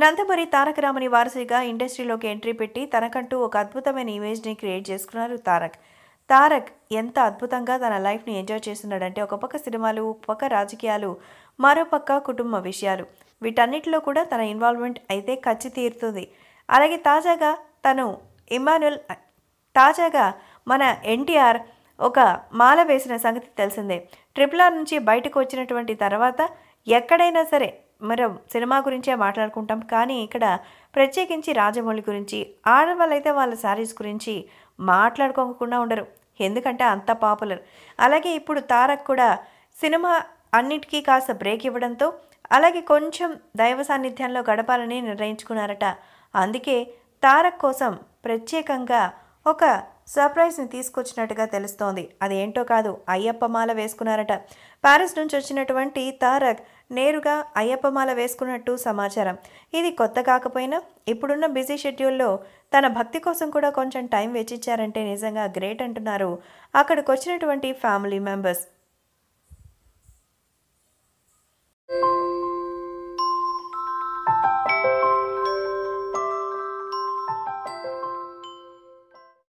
నందమరి తారక రామని వారసుగా ఇండస్ట్రీలోకి ఎంట్రీ పెట్టి తనకంటూ ఒక అద్భుతమైన ఇమేజ్ని క్రియేట్ చేసుకున్నారు తారక్ తారక్ ఎంత అద్భుతంగా తన లైఫ్ని ఎంజాయ్ చేస్తున్నాడంటే ఒక పక్క సినిమాలు పక్క రాజకీయాలు మరోపక్క కుటుంబ విషయాలు వీటన్నిటిలో కూడా తన ఇన్వాల్వ్మెంట్ అయితే ఖచ్చి తీరుతుంది అలాగే తాజాగా తను ఇమానుయల్ తాజాగా మన ఎన్టీఆర్ ఒక మాల వేసిన సంగతి తెలిసిందే ట్రిపుల్ ఆర్ నుంచి బయటకు వచ్చినటువంటి తర్వాత ఎక్కడైనా సరే మరి సినిమా గురించే మాట్లాడుకుంటాం కానీ ఇక్కడ ప్రత్యేకించి రాజమౌళి గురించి ఆడవాళ్ళైతే వాళ్ళ శారీస్ గురించి మాట్లాడుకోకుండా ఉండరు ఎందుకంటే అంత పాపులర్ అలాగే ఇప్పుడు తారక్ కూడా సినిమా అన్నిటికీ కాస్త బ్రేక్ ఇవ్వడంతో అలాగే కొంచెం దైవ సాన్నిధ్యంలో గడపాలని నిర్ణయించుకున్నారట అందుకే తారక్ కోసం ప్రత్యేకంగా ఒక సర్ప్రైజ్ని తీసుకొచ్చినట్టుగా తెలుస్తోంది అదేంటో కాదు అయ్యప్పమాల వేసుకున్నారట ప్యారిస్ నుంచి వచ్చినటువంటి తారక్ నేరుగా అయ్యప్పమాల వేసుకున్నట్టు సమాచారం ఇది కొత్త కాకపోయినా ఇప్పుడున్న బిజీ షెడ్యూల్లో తన భక్తి కోసం కూడా కొంచెం టైం వెచ్చిచ్చారంటే నిజంగా గ్రేట్ అంటున్నారు అక్కడికి వచ్చినటువంటి ఫ్యామిలీ మెంబర్స్